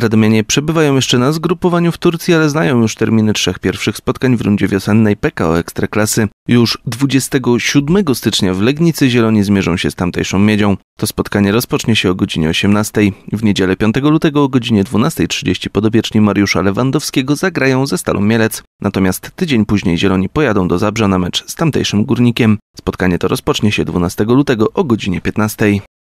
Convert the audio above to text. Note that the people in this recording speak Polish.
Radomianie przebywają jeszcze na zgrupowaniu w Turcji, ale znają już terminy trzech pierwszych spotkań w rundzie wiosennej PKO Ekstraklasy. Już 27 stycznia w Legnicy Zieloni zmierzą się z tamtejszą miedzią. To spotkanie rozpocznie się o godzinie 18. W niedzielę 5 lutego o godzinie 12.30 podobieczni Mariusza Lewandowskiego zagrają ze Stalą Mielec. Natomiast tydzień później Zieloni pojadą do Zabrza na mecz z tamtejszym Górnikiem. Spotkanie to rozpocznie się 12 lutego o godzinie 15.